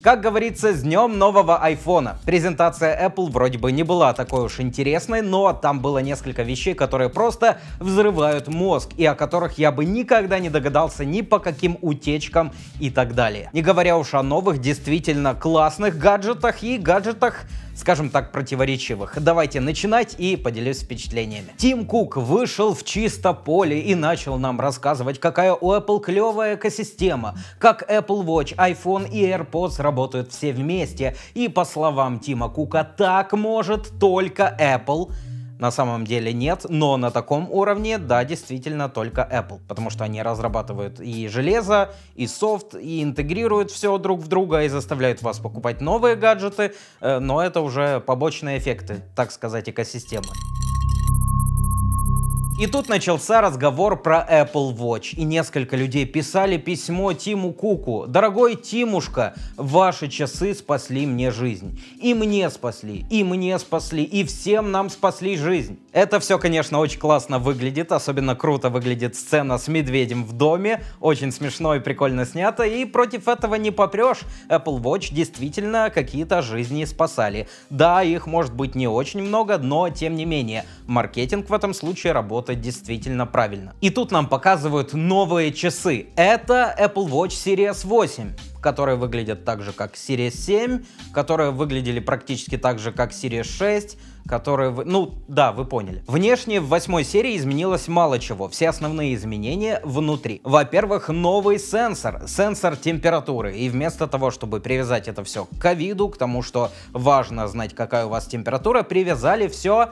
Как говорится, с днем нового айфона. Презентация Apple вроде бы не была такой уж интересной, но там было несколько вещей, которые просто взрывают мозг, и о которых я бы никогда не догадался ни по каким утечкам и так далее. Не говоря уж о новых, действительно классных гаджетах и гаджетах, скажем так, противоречивых. Давайте начинать и поделюсь впечатлениями. Тим Кук вышел в чисто поле и начал нам рассказывать, какая у Apple клевая экосистема, как Apple Watch, iPhone и AirPods работают все вместе, и по словам Тима Кука, так может только Apple. На самом деле нет, но на таком уровне, да, действительно только Apple, потому что они разрабатывают и железо, и софт, и интегрируют все друг в друга, и заставляют вас покупать новые гаджеты, э, но это уже побочные эффекты, так сказать, экосистемы. И тут начался разговор про Apple Watch, и несколько людей писали письмо Тиму Куку. «Дорогой Тимушка, ваши часы спасли мне жизнь. И мне спасли, и мне спасли, и всем нам спасли жизнь». Это все, конечно, очень классно выглядит, особенно круто выглядит сцена с медведем в доме, очень смешно и прикольно снято, и против этого не попрешь. Apple Watch действительно какие-то жизни спасали. Да, их может быть не очень много, но тем не менее, маркетинг в этом случае работает что-то действительно правильно. И тут нам показывают новые часы. Это Apple Watch Series 8 которые выглядят так же, как Series 7, которые выглядели практически так же, как Series 6, которые... Вы... Ну, да, вы поняли. Внешне в восьмой серии изменилось мало чего. Все основные изменения внутри. Во-первых, новый сенсор. Сенсор температуры. И вместо того, чтобы привязать это все к ковиду, к тому, что важно знать, какая у вас температура, привязали все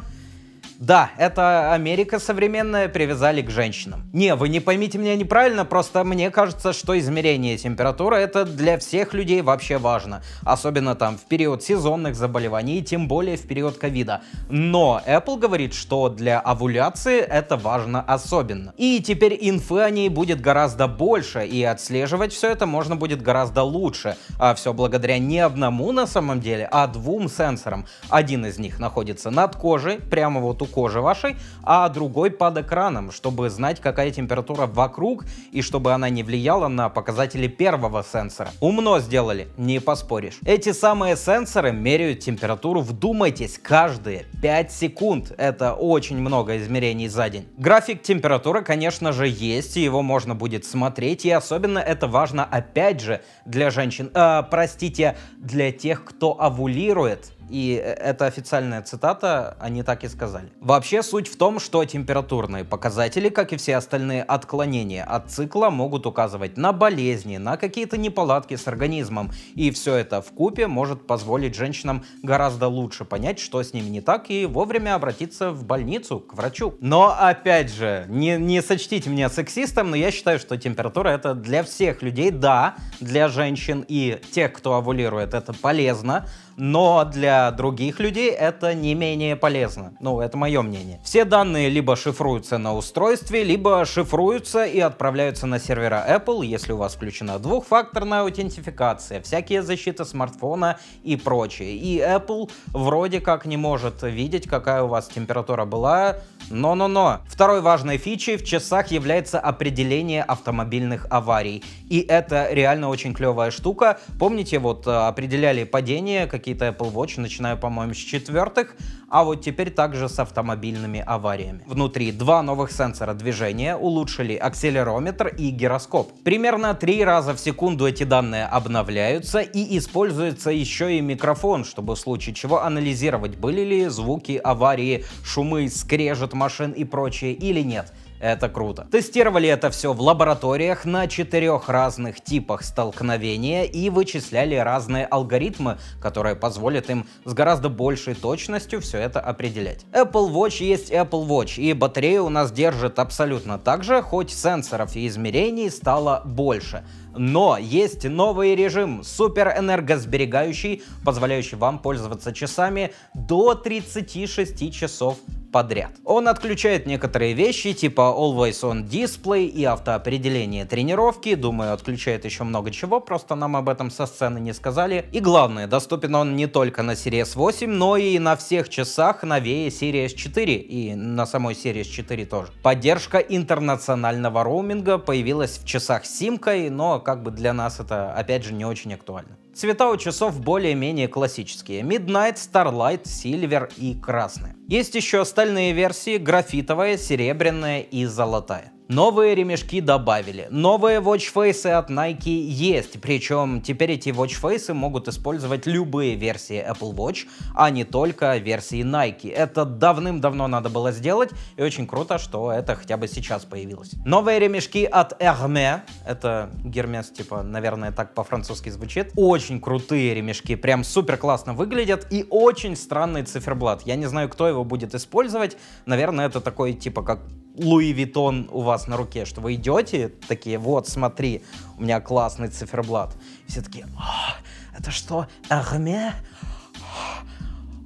да, это Америка современная привязали к женщинам. Не, вы не поймите меня неправильно, просто мне кажется, что измерение температуры это для всех людей вообще важно. Особенно там в период сезонных заболеваний, тем более в период ковида. Но Apple говорит, что для овуляции это важно особенно. И теперь инфы о ней будет гораздо больше, и отслеживать все это можно будет гораздо лучше. А все благодаря не одному на самом деле, а двум сенсорам. Один из них находится над кожей, прямо вот у цвету кожи вашей, а другой под экраном, чтобы знать, какая температура вокруг и чтобы она не влияла на показатели первого сенсора. Умно сделали, не поспоришь. Эти самые сенсоры меряют температуру, вдумайтесь, каждые 5 секунд. Это очень много измерений за день. График температуры, конечно же, есть, и его можно будет смотреть, и особенно это важно, опять же, для женщин, э, простите, для тех, кто овулирует. И э, это официальная цитата, они так и сказали. Вообще суть в том, что температурные показатели, как и все остальные отклонения от цикла, могут указывать на болезни, на какие-то неполадки с организмом. И все это в купе может позволить женщинам гораздо лучше понять, что с ними не так, и вовремя обратиться в больницу, к врачу. Но опять же, не, не сочтите меня сексистом, но я считаю, что температура это для всех людей, да, для женщин и тех, кто овулирует, это полезно, но для других людей это не менее полезно. Ну, это мое мнение. Все данные либо шифруются на устройстве, либо шифруются и отправляются на сервера Apple, если у вас включена двухфакторная аутентификация, всякие защиты смартфона и прочее. И Apple вроде как не может видеть, какая у вас температура была, но-но-но. Второй важной фичей в часах является определение автомобильных аварий. И это реально очень клевая штука. Помните, вот э, определяли падение, какие какие-то Apple Watch, начиная, по-моему, с четвертых, а вот теперь также с автомобильными авариями. Внутри два новых сенсора движения, улучшили акселерометр и гироскоп. Примерно три раза в секунду эти данные обновляются и используется еще и микрофон, чтобы в случае чего анализировать, были ли звуки аварии, шумы, скрежет машин и прочее или нет. Это круто. Тестировали это все в лабораториях на четырех разных типах столкновения и вычисляли разные алгоритмы, которые позволят им с гораздо большей точностью все это определять. Apple Watch есть Apple Watch, и батарея у нас держит абсолютно так же, хоть сенсоров и измерений стало больше. Но есть новый режим, суперэнергосберегающий, позволяющий вам пользоваться часами до 36 часов подряд. Он отключает некоторые вещи типа Always On Display и автоопределение тренировки, думаю, отключает еще много чего, просто нам об этом со сцены не сказали. И главное, доступен он не только на Series 8, но и на всех часах новее Series 4 и на самой Series 4 тоже. Поддержка интернационального роуминга появилась в часах с симкой, но как бы для нас это опять же не очень актуально. Цвета у часов более-менее классические – Midnight, Starlight, Silver и красные. Есть еще остальные версии – графитовая, серебряная и золотая. Новые ремешки добавили, новые watchface от Nike есть, причем теперь эти watchface могут использовать любые версии Apple Watch, а не только версии Nike. Это давным-давно надо было сделать, и очень круто, что это хотя бы сейчас появилось. Новые ремешки от Hermès, это Гермес, типа, наверное, так по-французски звучит. Очень крутые ремешки, прям супер классно выглядят, и очень странный циферблат. Я не знаю, кто его будет использовать, наверное, это такой, типа, как Луи Витон у вас на руке, что вы идете, такие, вот, смотри, у меня классный циферблат. Все такие, «А, это что, Арме?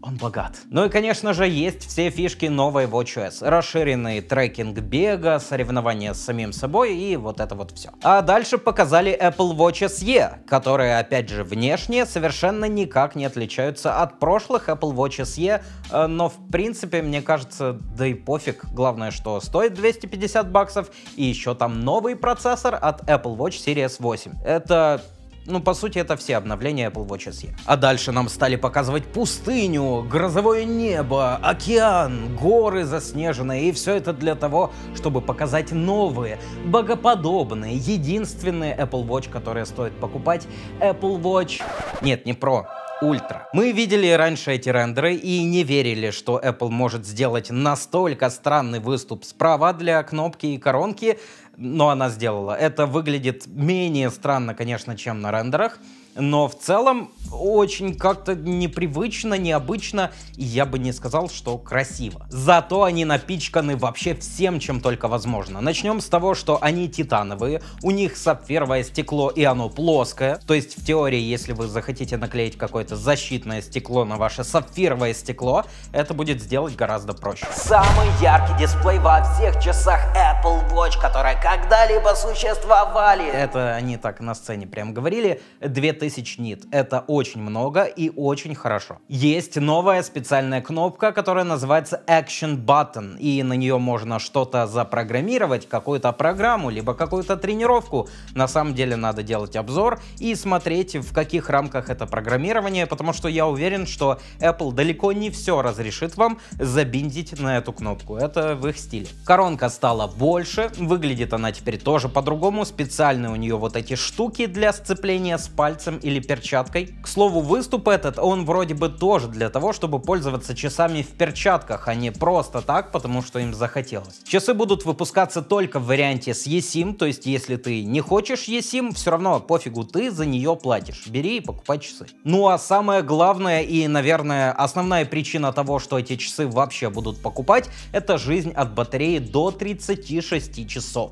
он богат. Ну и, конечно же, есть все фишки новой WatchOS. Расширенный трекинг бега, соревнования с самим собой и вот это вот все. А дальше показали Apple Watch SE, которые, опять же, внешне совершенно никак не отличаются от прошлых Apple Watch SE, э, но, в принципе, мне кажется, да и пофиг. Главное, что стоит 250 баксов, и еще там новый процессор от Apple Watch Series 8. Это ну, по сути, это все обновления Apple Watch SE. А дальше нам стали показывать пустыню, грозовое небо, океан, горы заснеженные, и все это для того, чтобы показать новые, богоподобные, единственные Apple Watch, которые стоит покупать. Apple Watch... Нет, не Pro, Ultra. Мы видели раньше эти рендеры и не верили, что Apple может сделать настолько странный выступ справа для кнопки и коронки, но она сделала. Это выглядит менее странно, конечно, чем на рендерах, но в целом очень как-то непривычно, необычно, и я бы не сказал, что красиво. Зато они напичканы вообще всем, чем только возможно. Начнем с того, что они титановые, у них сапфировое стекло, и оно плоское, то есть в теории, если вы захотите наклеить какое-то защитное стекло на ваше сапфировое стекло, это будет сделать гораздо проще. Самый яркий дисплей во всех часах Apple Watch, которые когда-либо существовали. Это они так на сцене прям говорили. 2000 тысяч нит. Это очень много и очень хорошо. Есть новая специальная кнопка, которая называется Action Button, и на нее можно что-то запрограммировать, какую-то программу, либо какую-то тренировку. На самом деле надо делать обзор и смотреть, в каких рамках это программирование, потому что я уверен, что Apple далеко не все разрешит вам забиндить на эту кнопку. Это в их стиле. Коронка стала больше, выглядит она теперь тоже по-другому. Специальные у нее вот эти штуки для сцепления с пальцем пальцем или перчаткой. К слову, выступ этот, он вроде бы тоже для того, чтобы пользоваться часами в перчатках, а не просто так, потому что им захотелось. Часы будут выпускаться только в варианте с eSIM, то есть если ты не хочешь eSIM, все равно пофигу, ты за нее платишь. Бери и покупай часы. Ну а самое главное и, наверное, основная причина того, что эти часы вообще будут покупать, это жизнь от батареи до 36 часов.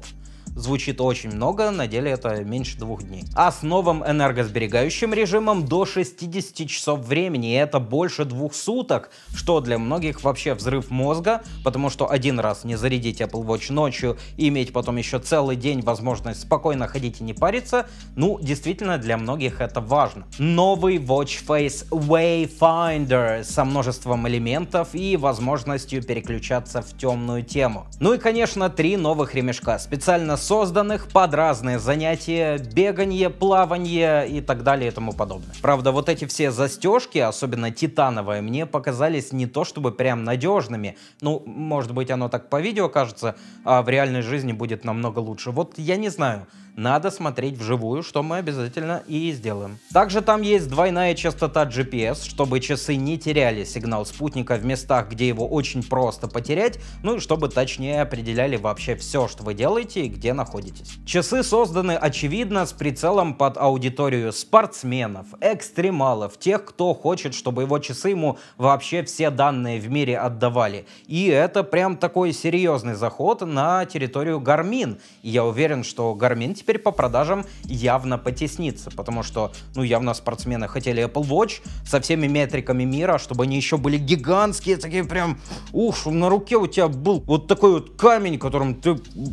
Звучит очень много, на деле это меньше двух дней. А с новым энергосберегающим режимом до 60 часов времени, и это больше двух суток, что для многих вообще взрыв мозга, потому что один раз не зарядить Apple Watch ночью и иметь потом еще целый день возможность спокойно ходить и не париться, ну, действительно, для многих это важно. Новый Watch Face Wayfinder со множеством элементов и возможностью переключаться в темную тему. Ну и, конечно, три новых ремешка, специально созданных под разные занятия, беганье, плавание и так далее и тому подобное. Правда, вот эти все застежки, особенно титановые, мне показались не то чтобы прям надежными. Ну, может быть, оно так по видео кажется, а в реальной жизни будет намного лучше. Вот я не знаю надо смотреть вживую, что мы обязательно и сделаем. Также там есть двойная частота GPS, чтобы часы не теряли сигнал спутника в местах, где его очень просто потерять, ну и чтобы точнее определяли вообще все, что вы делаете и где где находитесь. Часы созданы, очевидно, с прицелом под аудиторию спортсменов, экстремалов, тех, кто хочет, чтобы его часы ему вообще все данные в мире отдавали. И это прям такой серьезный заход на территорию Гармин. я уверен, что Гармин теперь по продажам явно потеснится, потому что, ну, явно спортсмены хотели Apple Watch со всеми метриками мира, чтобы они еще были гигантские, такие прям, ух, на руке у тебя был вот такой вот камень, которым ты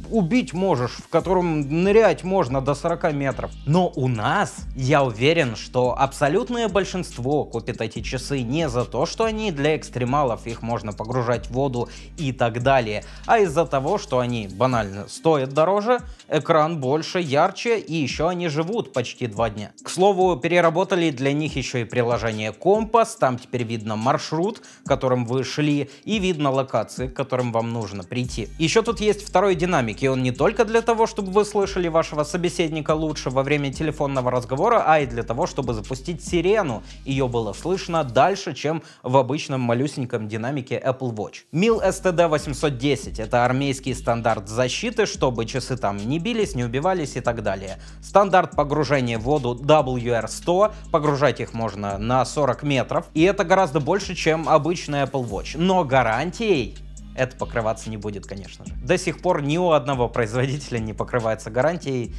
убить можешь, розыгрыш, в котором нырять можно до 40 метров. Но у нас, я уверен, что абсолютное большинство купит эти часы не за то, что они для экстремалов, их можно погружать в воду и так далее, а из-за того, что они банально стоят дороже, экран больше, ярче и еще они живут почти два дня. К слову, переработали для них еще и приложение Компас, там теперь видно маршрут, которым вы шли, и видно локации, к которым вам нужно прийти. Еще тут есть второй динамик, и он не только для для того, чтобы вы слышали вашего собеседника лучше во время телефонного разговора, а и для того, чтобы запустить сирену. Ее было слышно дальше, чем в обычном малюсеньком динамике Apple Watch. MIL STD 810 — это армейский стандарт защиты, чтобы часы там не бились, не убивались и так далее. Стандарт погружения в воду WR100, погружать их можно на 40 метров, и это гораздо больше, чем обычный Apple Watch. Но гарантией это покрываться не будет, конечно же. До сих пор ни у одного производителя не покрывается гарантией,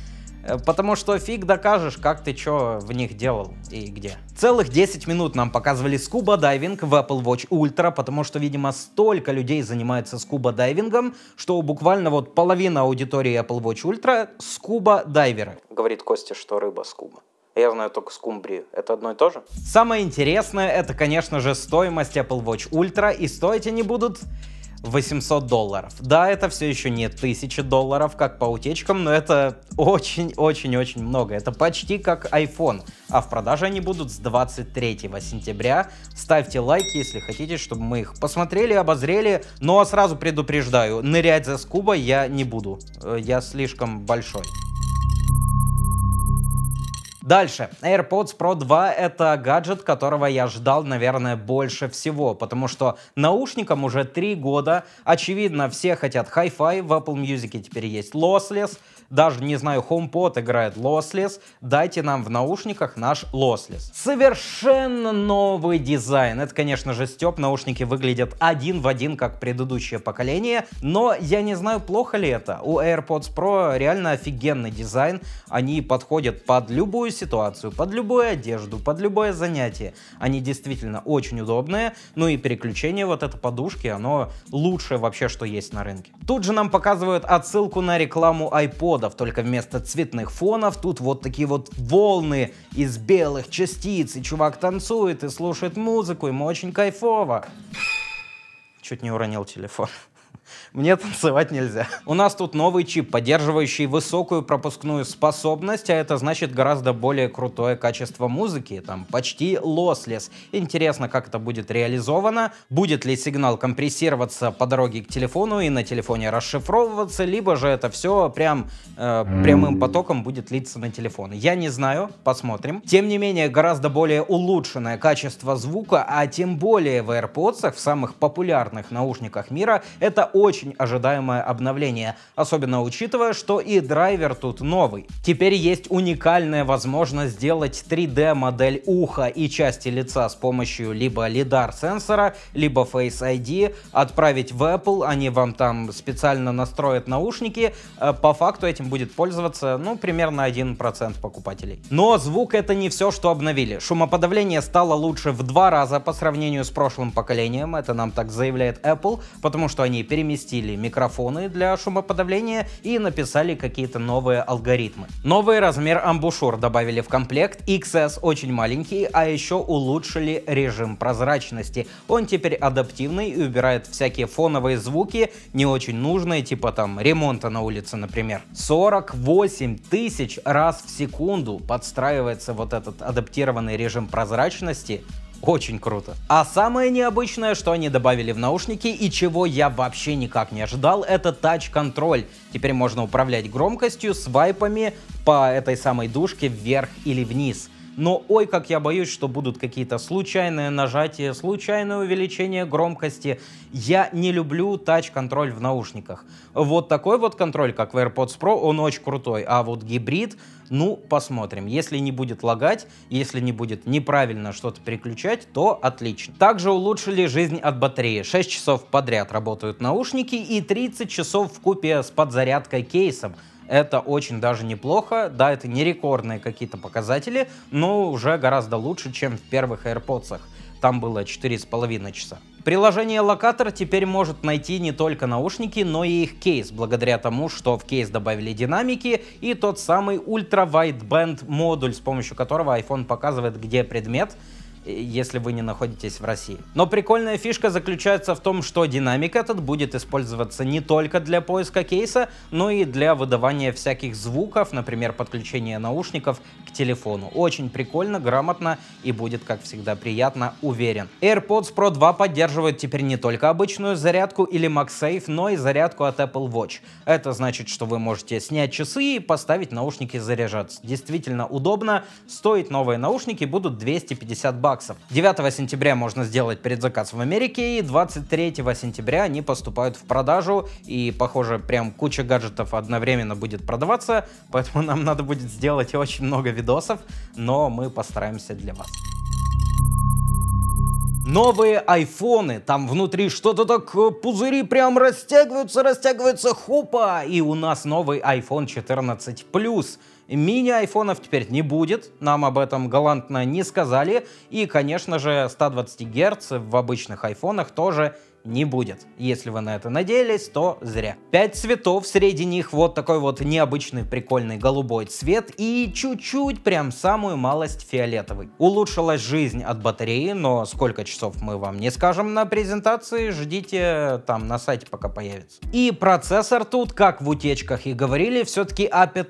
э, Потому что фиг докажешь, как ты что в них делал и где. Целых 10 минут нам показывали скуба-дайвинг в Apple Watch Ultra, потому что, видимо, столько людей занимается скуба-дайвингом, что буквально вот половина аудитории Apple Watch Ultra — скуба-дайверы. Говорит Костя, что рыба скуба. Я знаю только скумбрию. Это одно и то же? Самое интересное — это, конечно же, стоимость Apple Watch Ultra, и стоить они будут 800 долларов. Да, это все еще не 1000 долларов, как по утечкам, но это очень-очень-очень много. Это почти как iPhone. А в продаже они будут с 23 сентября. Ставьте лайки, если хотите, чтобы мы их посмотрели, обозрели. Но ну, а сразу предупреждаю, нырять за скуба я не буду. Э, я слишком большой. Дальше. AirPods Pro 2 — это гаджет, которого я ждал, наверное, больше всего, потому что наушникам уже три года. Очевидно, все хотят Hi-Fi, в Apple Music теперь есть Lossless — даже, не знаю, HomePod играет Lossless, дайте нам в наушниках наш Lossless. Совершенно новый дизайн. Это, конечно же, Степ, наушники выглядят один в один, как предыдущее поколение, но я не знаю, плохо ли это. У AirPods Pro реально офигенный дизайн, они подходят под любую ситуацию, под любую одежду, под любое занятие. Они действительно очень удобные, ну и переключение вот этой подушки, оно лучшее вообще, что есть на рынке. Тут же нам показывают отсылку на рекламу iPod, водородов, только вместо цветных фонов тут вот такие вот волны из белых частиц, и чувак танцует и слушает музыку, ему очень кайфово. Чуть не уронил телефон. Мне танцевать нельзя. У нас тут новый чип, поддерживающий высокую пропускную способность, а это значит гораздо более крутое качество музыки, там почти лослес. Интересно, как это будет реализовано, будет ли сигнал компрессироваться по дороге к телефону и на телефоне расшифровываться, либо же это все прям э, прямым потоком будет литься на телефон. Я не знаю, посмотрим. Тем не менее, гораздо более улучшенное качество звука, а тем более в AirPods, в самых популярных наушниках мира, это очень ожидаемое обновление, особенно учитывая, что и драйвер тут новый. Теперь есть уникальная возможность сделать 3D-модель уха и части лица с помощью либо лидар-сенсора, либо Face ID, отправить в Apple, они вам там специально настроят наушники, э, по факту этим будет пользоваться, ну, примерно 1% покупателей. Но звук это не все, что обновили. Шумоподавление стало лучше в два раза по сравнению с прошлым поколением, это нам так заявляет Apple, потому что они переменили переместили микрофоны для шумоподавления и написали какие-то новые алгоритмы. Новый размер амбушюр добавили в комплект, XS очень маленький, а еще улучшили режим прозрачности. Он теперь адаптивный и убирает всякие фоновые звуки, не очень нужные, типа там ремонта на улице, например. 48 тысяч раз в секунду подстраивается вот этот адаптированный режим прозрачности очень круто. А самое необычное, что они добавили в наушники и чего я вообще никак не ожидал, это тач-контроль. Теперь можно управлять громкостью, свайпами по этой самой дужке вверх или вниз но ой, как я боюсь, что будут какие-то случайные нажатия, случайное увеличение громкости. Я не люблю тач-контроль в наушниках. Вот такой вот контроль, как в AirPods Pro, он очень крутой, а вот гибрид, ну, посмотрим. Если не будет лагать, если не будет неправильно что-то переключать, то отлично. Также улучшили жизнь от батареи. 6 часов подряд работают наушники и 30 часов в купе с подзарядкой кейсом. Это очень даже неплохо. Да, это не рекордные какие-то показатели, но уже гораздо лучше, чем в первых AirPods. Там было 4,5 часа. Приложение Локатор теперь может найти не только наушники, но и их кейс, благодаря тому, что в кейс добавили динамики и тот самый ультра-вайдбенд модуль, с помощью которого iPhone показывает, где предмет, Э, если вы не находитесь в России. Но прикольная фишка заключается в том, что динамик этот будет использоваться не только для поиска кейса, но и для выдавания всяких звуков, например, подключения наушников к телефону. Очень прикольно, грамотно и будет, как всегда, приятно, уверен. AirPods Pro 2 поддерживают теперь не только обычную зарядку или MagSafe, но и зарядку от Apple Watch. Это значит, что вы можете снять часы и поставить наушники заряжаться. Действительно удобно, стоить новые наушники будут 250 баксов баксов. 9 сентября можно сделать предзаказ в Америке, и 23 сентября они поступают в продажу, и, похоже, прям куча гаджетов одновременно будет продаваться, поэтому нам надо будет сделать очень много видосов, но мы постараемся для вас. Новые айфоны, там внутри что-то так, э, пузыри прям растягиваются, растягиваются, хупа и у нас новый iPhone 14 Plus Мини-айфонов теперь не будет, нам об этом галантно не сказали. И, конечно же, 120 Гц в обычных айфонах тоже не будет. Если вы на это надеялись, то зря. Пять цветов, среди них вот такой вот необычный прикольный голубой цвет и чуть-чуть, прям самую малость фиолетовый. Улучшилась жизнь от батареи, но сколько часов мы вам не скажем на презентации, ждите там на сайте пока появится. И процессор тут, как в утечках и говорили, все-таки A15,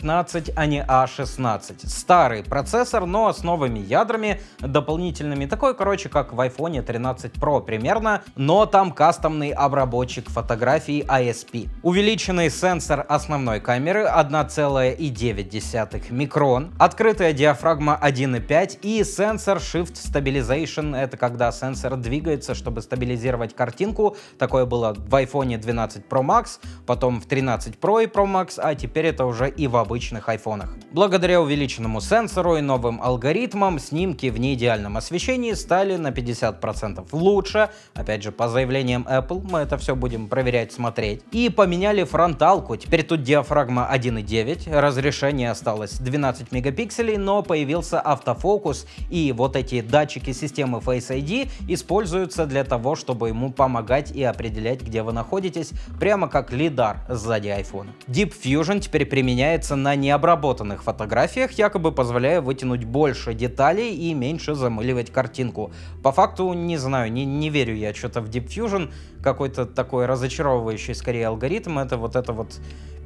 а, а не A16. А Старый процессор, но с новыми ядрами, дополнительными, такой, короче, как в iPhone 13 Pro примерно, но там как кастомный обработчик фотографий ISP. А Увеличенный сенсор основной камеры 1,9 микрон, открытая диафрагма 1,5 и сенсор Shift Stabilization, это когда сенсор двигается, чтобы стабилизировать картинку. Такое было в iPhone 12 Pro Max, потом в 13 Pro и Pro Max, а теперь это уже и в обычных айфонах. Благодаря увеличенному сенсору и новым алгоритмам снимки в неидеальном освещении стали на 50% лучше, опять же по заявлению решением Apple, мы это все будем проверять, смотреть. И поменяли фронталку, теперь тут диафрагма 1.9, разрешение осталось 12 мегапикселей, но появился автофокус, и вот эти датчики системы Face ID используются для того, чтобы ему помогать и определять, где вы находитесь, прямо как лидар сзади iPhone. Deep Fusion теперь применяется на необработанных фотографиях, якобы позволяя вытянуть больше деталей и меньше замыливать картинку. По факту, не знаю, не, не верю я что-то в Deep Fusion, нужен какой-то такой разочаровывающий скорее алгоритм, это вот это вот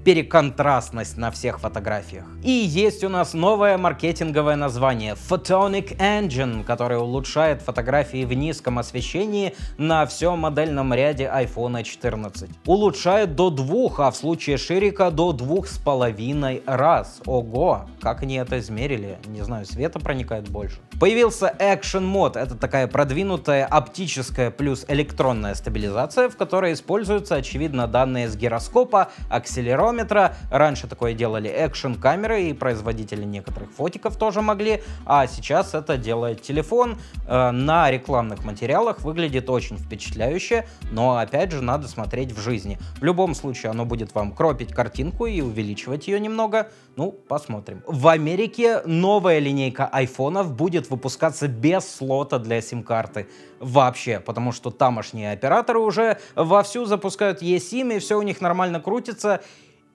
переконтрастность на всех фотографиях. И есть у нас новое маркетинговое название Photonic Engine, который улучшает фотографии в низком освещении на всем модельном ряде iPhone 14. Улучшает до двух, а в случае Ширика до двух с половиной раз. Ого, как они это измерили? Не знаю, света проникает больше. Появился Action Mode, это такая продвинутая оптическая плюс электронная стабилизация, в которой используются, очевидно, данные с гироскопа, акселерона грометра. Раньше такое делали экшн-камеры и производители некоторых фотиков тоже могли, а сейчас это делает телефон. Э, на рекламных материалах выглядит очень впечатляюще, но опять же надо смотреть в жизни. В любом случае оно будет вам кропить картинку и увеличивать ее немного. Ну, посмотрим. В Америке новая линейка айфонов будет выпускаться без слота для сим-карты. Вообще, потому что тамошние операторы уже вовсю запускают eSIM, и все у них нормально крутится,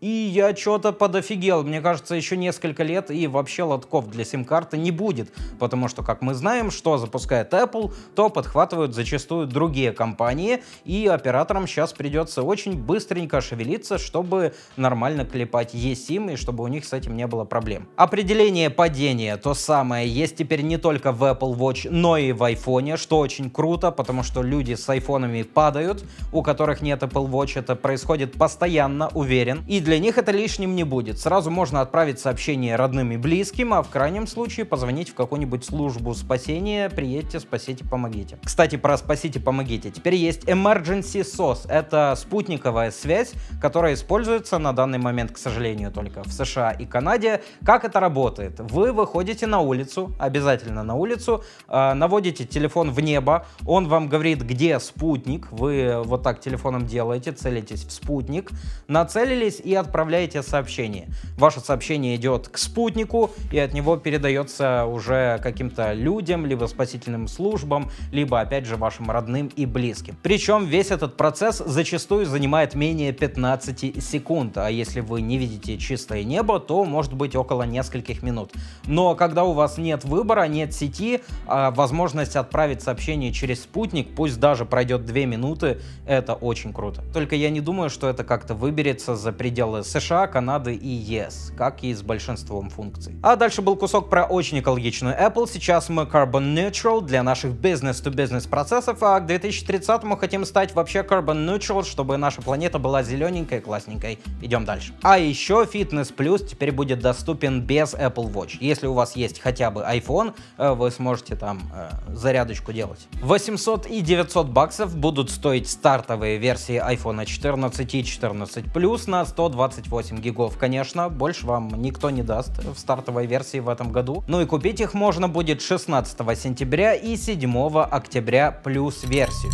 и я что-то подофигел. Мне кажется, еще несколько лет и вообще лотков для сим-карты не будет. Потому что, как мы знаем, что запускает Apple, то подхватывают зачастую другие компании. И операторам сейчас придется очень быстренько шевелиться, чтобы нормально клепать eSIM и чтобы у них с этим не было проблем. Определение падения то самое есть теперь не только в Apple Watch, но и в iPhone, что очень круто, потому что люди с айфонами падают, у которых нет Apple Watch, это происходит постоянно, уверен. И для для них это лишним не будет. Сразу можно отправить сообщение родным и близким, а в крайнем случае позвонить в какую-нибудь службу спасения, приедьте, спасите, помогите. Кстати, про спасите, помогите. Теперь есть Emergency SOS. Это спутниковая связь, которая используется на данный момент, к сожалению, только в США и Канаде. Как это работает? Вы выходите на улицу, обязательно на улицу, э, наводите телефон в небо, он вам говорит, где спутник, вы вот так телефоном делаете, целитесь в спутник, нацелились и отправляете сообщение. Ваше сообщение идет к спутнику, и от него передается уже каким-то людям, либо спасительным службам, либо, опять же, вашим родным и близким. Причем весь этот процесс зачастую занимает менее 15 секунд, а если вы не видите чистое небо, то может быть около нескольких минут. Но когда у вас нет выбора, нет сети, а возможность отправить сообщение через спутник, пусть даже пройдет 2 минуты, это очень круто. Только я не думаю, что это как-то выберется за пределы дел США, Канады и ЕС, как и с большинством функций. А дальше был кусок про очень экологичную Apple. Сейчас мы carbon neutral для наших бизнес-то-бизнес процессов, а к 2030 мы хотим стать вообще carbon neutral, чтобы наша планета была зелененькой, и классненькой. Идем дальше. А еще Fitness Plus теперь будет доступен без Apple Watch. Если у вас есть хотя бы iPhone, э, вы сможете там э, зарядочку делать. 800 и 900 баксов будут стоить стартовые версии iPhone 14 и 14 Plus на 120 128 гигов. Конечно, больше вам никто не даст в стартовой версии в этом году. Ну и купить их можно будет 16 сентября и 7 октября плюс версию.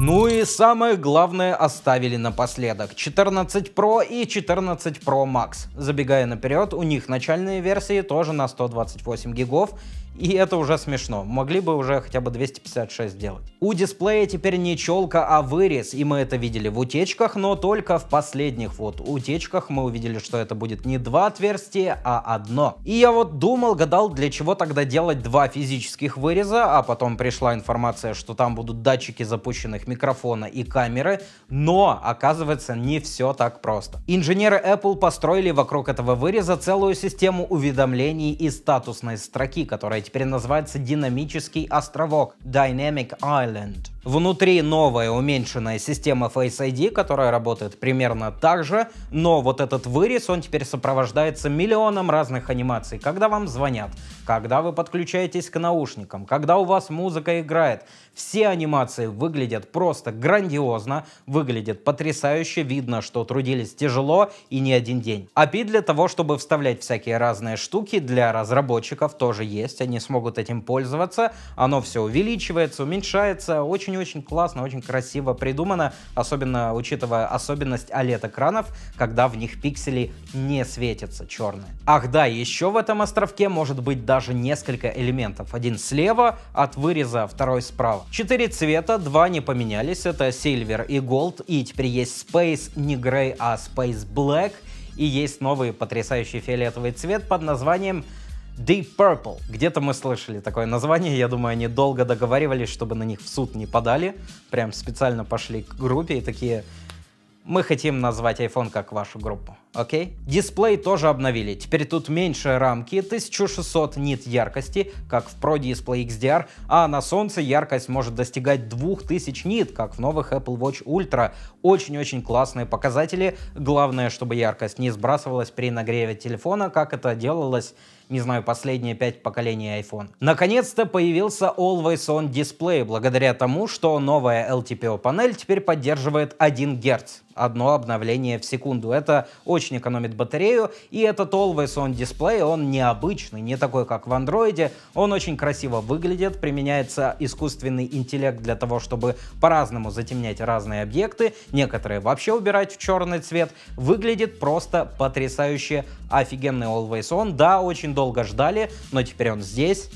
Ну и самое главное оставили напоследок. 14 Pro и 14 Pro Max. Забегая наперед, у них начальные версии тоже на 128 гигов и это уже смешно. Могли бы уже хотя бы 256 сделать. У дисплея теперь не челка, а вырез. И мы это видели в утечках, но только в последних вот утечках мы увидели, что это будет не два отверстия, а одно. И я вот думал, гадал, для чего тогда делать два физических выреза, а потом пришла информация, что там будут датчики запущенных микрофона и камеры, но оказывается не все так просто. Инженеры Apple построили вокруг этого выреза целую систему уведомлений и статусной строки, которая теперь называется динамический островок Dynamic Island. Внутри новая уменьшенная система Face ID, которая работает примерно так же, но вот этот вырез, он теперь сопровождается миллионом разных анимаций, когда вам звонят, когда вы подключаетесь к наушникам, когда у вас музыка играет. Все анимации выглядят просто грандиозно, выглядят потрясающе, видно, что трудились тяжело и не один день. API а для того, чтобы вставлять всякие разные штуки, для разработчиков тоже есть, они смогут этим пользоваться, оно все увеличивается, уменьшается, очень очень-очень классно, очень красиво придумано, особенно учитывая особенность OLED-экранов, когда в них пиксели не светятся черные. Ах да, еще в этом островке может быть даже несколько элементов. Один слева от выреза, второй справа. Четыре цвета, два не поменялись, это Silver и Gold, и теперь есть Space не Grey, а Space Black, и есть новый потрясающий фиолетовый цвет под названием Deep Purple. Где-то мы слышали такое название, я думаю, они долго договаривались, чтобы на них в суд не подали, прям специально пошли к группе и такие, мы хотим назвать iPhone как вашу группу окей? Дисплей тоже обновили, теперь тут меньше рамки, 1600 нит яркости, как в Pro Display XDR, а на солнце яркость может достигать 2000 нит, как в новых Apple Watch Ultra. Очень-очень классные показатели, главное, чтобы яркость не сбрасывалась при нагреве телефона, как это делалось не знаю, последние пять поколений iPhone. Наконец-то появился Always On Display, благодаря тому, что новая LTPO панель теперь поддерживает 1 Гц. Одно обновление в секунду. Это очень очень экономит батарею, и этот Always On дисплей, он необычный, не такой, как в Android, он очень красиво выглядит, применяется искусственный интеллект для того, чтобы по-разному затемнять разные объекты, некоторые вообще убирать в черный цвет, выглядит просто потрясающе, офигенный Always On, да, очень долго ждали, но теперь он здесь,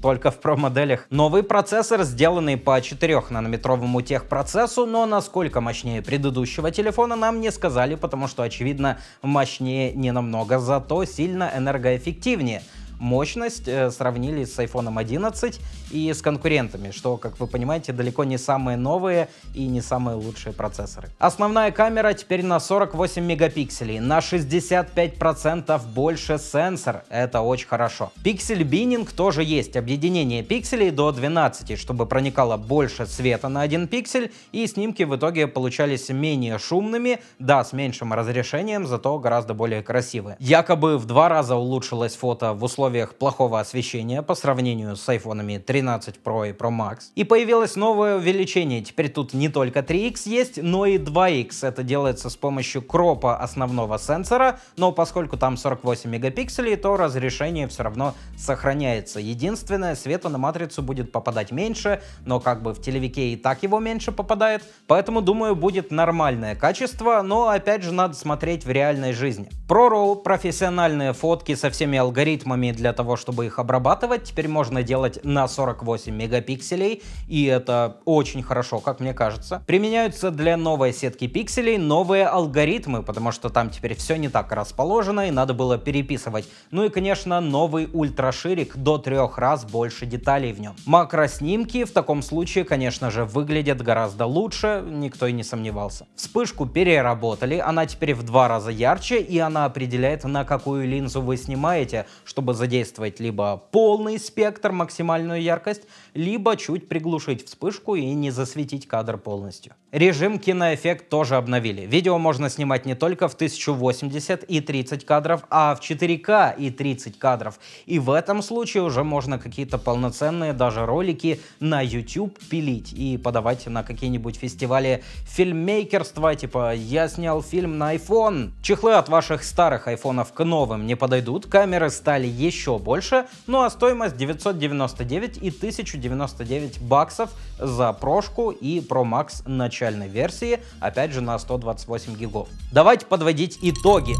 только в промоделях. Новый процессор, сделанный по 4 нанометровому техпроцессу, но насколько мощнее предыдущего телефона нам не сказали, потому что, очевидно, мощнее не намного, зато сильно энергоэффективнее мощность э, сравнили с iPhone 11 и с конкурентами, что, как вы понимаете, далеко не самые новые и не самые лучшие процессоры. Основная камера теперь на 48 мегапикселей, на 65% больше сенсор, это очень хорошо. Пиксель бининг тоже есть, объединение пикселей до 12, чтобы проникало больше света на один пиксель, и снимки в итоге получались менее шумными, да, с меньшим разрешением, зато гораздо более красивые. Якобы в два раза улучшилось фото в условиях условиях плохого освещения по сравнению с айфонами 13 Pro и Pro Max. И появилось новое увеличение. Теперь тут не только 3X есть, но и 2X. Это делается с помощью кропа основного сенсора, но поскольку там 48 мегапикселей, то разрешение все равно сохраняется. Единственное, свету на матрицу будет попадать меньше, но как бы в телевике и так его меньше попадает, поэтому, думаю, будет нормальное качество, но опять же надо смотреть в реальной жизни. ProRAW профессиональные фотки со всеми алгоритмами для того, чтобы их обрабатывать, теперь можно делать на 48 мегапикселей, и это очень хорошо, как мне кажется. Применяются для новой сетки пикселей новые алгоритмы, потому что там теперь все не так расположено, и надо было переписывать. Ну и, конечно, новый ультраширик до трех раз больше деталей в нем. Макроснимки в таком случае, конечно же, выглядят гораздо лучше, никто и не сомневался. Вспышку переработали, она теперь в два раза ярче, и она определяет, на какую линзу вы снимаете, чтобы задержать задействовать либо полный спектр, максимальную яркость, либо чуть приглушить вспышку и не засветить кадр полностью. Режим киноэффект тоже обновили. Видео можно снимать не только в 1080 и 30 кадров, а в 4К и 30 кадров. И в этом случае уже можно какие-то полноценные даже ролики на YouTube пилить и подавать на какие-нибудь фестивали фильммейкерства, типа «Я снял фильм на iPhone». Чехлы от ваших старых айфонов к новым не подойдут, камеры стали еще больше, ну а стоимость 999 и 1000 1099 баксов за прошку и Pro Max начальной версии, опять же на 128 гигов. Давайте подводить итоги.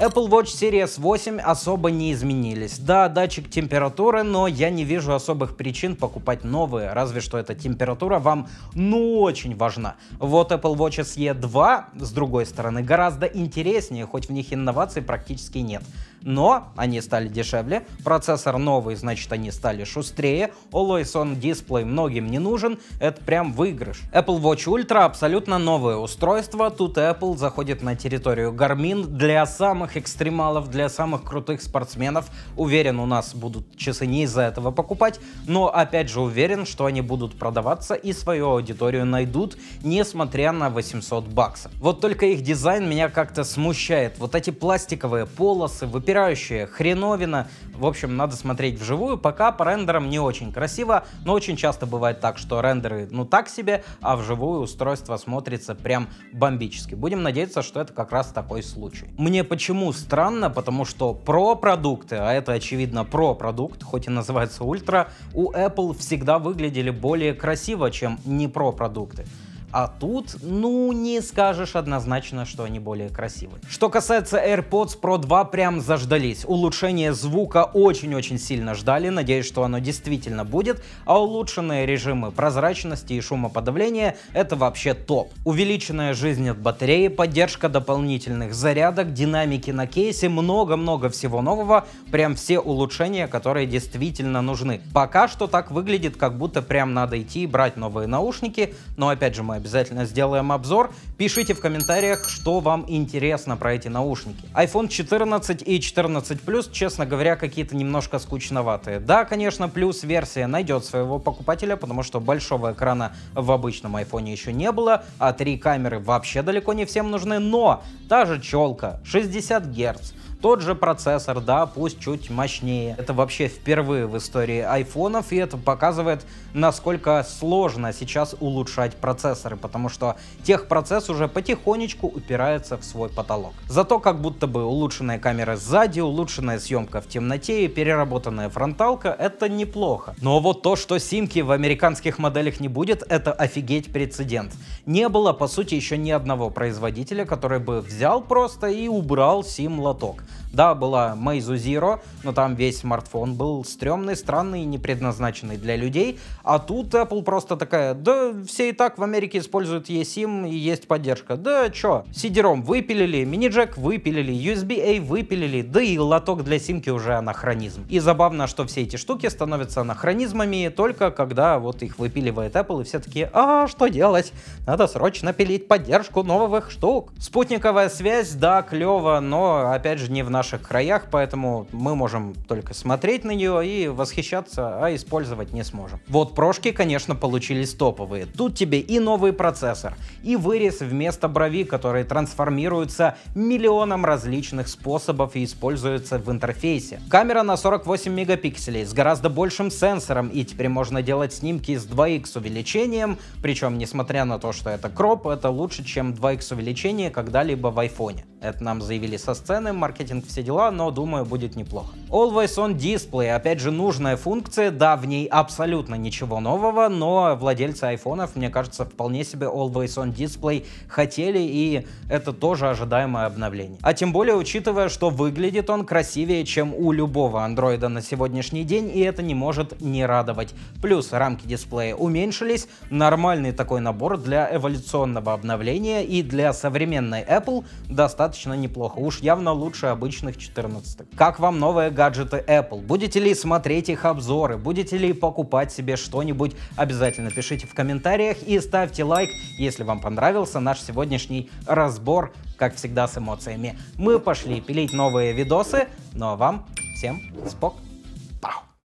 Apple Watch Series 8 особо не изменились. Да, датчик температуры, но я не вижу особых причин покупать новые, разве что эта температура вам ну очень важна. Вот Apple Watch SE 2, с другой стороны, гораздо интереснее, хоть в них инноваций практически нет но они стали дешевле, процессор новый, значит они стали шустрее, Always On Display многим не нужен, это прям выигрыш. Apple Watch Ultra абсолютно новое устройство, тут Apple заходит на территорию Garmin для самых экстремалов, для самых крутых спортсменов. Уверен, у нас будут часы не из-за этого покупать, но опять же уверен, что они будут продаваться и свою аудиторию найдут, несмотря на 800 баксов. Вот только их дизайн меня как-то смущает. Вот эти пластиковые полосы, выписывания выпирающая хреновина. В общем, надо смотреть вживую, пока по рендерам не очень красиво, но очень часто бывает так, что рендеры ну так себе, а вживую устройство смотрится прям бомбически. Будем надеяться, что это как раз такой случай. Мне почему странно, потому что про продукты, а это очевидно про продукт, хоть и называется ультра, у Apple всегда выглядели более красиво, чем не про продукты. А тут, ну, не скажешь однозначно, что они более красивые. Что касается AirPods Pro 2, прям заждались. Улучшение звука очень-очень сильно ждали, надеюсь, что оно действительно будет, а улучшенные режимы прозрачности и шумоподавления — это вообще топ. Увеличенная жизнь от батареи, поддержка дополнительных зарядок, динамики на кейсе, много-много всего нового, прям все улучшения, которые действительно нужны. Пока что так выглядит, как будто прям надо идти и брать новые наушники, но опять же, мы обязательно сделаем обзор. Пишите в комментариях, что вам интересно про эти наушники. iPhone 14 и 14 Plus, честно говоря, какие-то немножко скучноватые. Да, конечно, плюс версия найдет своего покупателя, потому что большого экрана в обычном iPhone еще не было, а три камеры вообще далеко не всем нужны, но та же челка, 60 Гц, тот же процессор, да, пусть чуть мощнее. Это вообще впервые в истории айфонов, и это показывает, насколько сложно сейчас улучшать процессоры, потому что техпроцесс уже потихонечку упирается в свой потолок. Зато как будто бы улучшенная камера сзади, улучшенная съемка в темноте и переработанная фронталка — это неплохо. Но вот то, что симки в американских моделях не будет, это офигеть прецедент. Не было, по сути, еще ни одного производителя, который бы взял просто и убрал сим-лоток. Да, была Meizu Zero, но там весь смартфон был стрёмный, странный и не предназначенный для людей, а тут Apple просто такая, да все и так в Америке используют eSIM и есть поддержка, да чё, CD-ROM выпилили, мини-джек выпилили, USB-A выпилили, да и лоток для симки уже анахронизм. И забавно, что все эти штуки становятся анахронизмами только когда вот их выпиливает Apple и все такие, а что делать, надо срочно пилить поддержку новых штук. Спутниковая связь, да, клево, но опять же не не в наших краях, поэтому мы можем только смотреть на нее и восхищаться, а использовать не сможем. Вот прошки, конечно, получились топовые. Тут тебе и новый процессор, и вырез вместо брови, который трансформируется миллионом различных способов и используется в интерфейсе. Камера на 48 мегапикселей с гораздо большим сенсором, и теперь можно делать снимки с 2x увеличением, причем несмотря на то, что это кроп, это лучше, чем 2x увеличение когда-либо в айфоне. Это нам заявили со сцены, маркетинг, все дела, но, думаю, будет неплохо. Always on Display, опять же, нужная функция, да, в ней абсолютно ничего нового, но владельцы айфонов, мне кажется, вполне себе Always on Display хотели, и это тоже ожидаемое обновление. А тем более, учитывая, что выглядит он красивее, чем у любого андроида на сегодняшний день, и это не может не радовать. Плюс рамки дисплея уменьшились, нормальный такой набор для эволюционного обновления и для современной Apple достаточно неплохо, уж явно лучше обычных 14 -х. Как вам новая гаджеты Apple? Будете ли смотреть их обзоры? Будете ли покупать себе что-нибудь? Обязательно пишите в комментариях и ставьте лайк, если вам понравился наш сегодняшний разбор, как всегда с эмоциями. Мы пошли пилить новые видосы, ну а вам всем спок!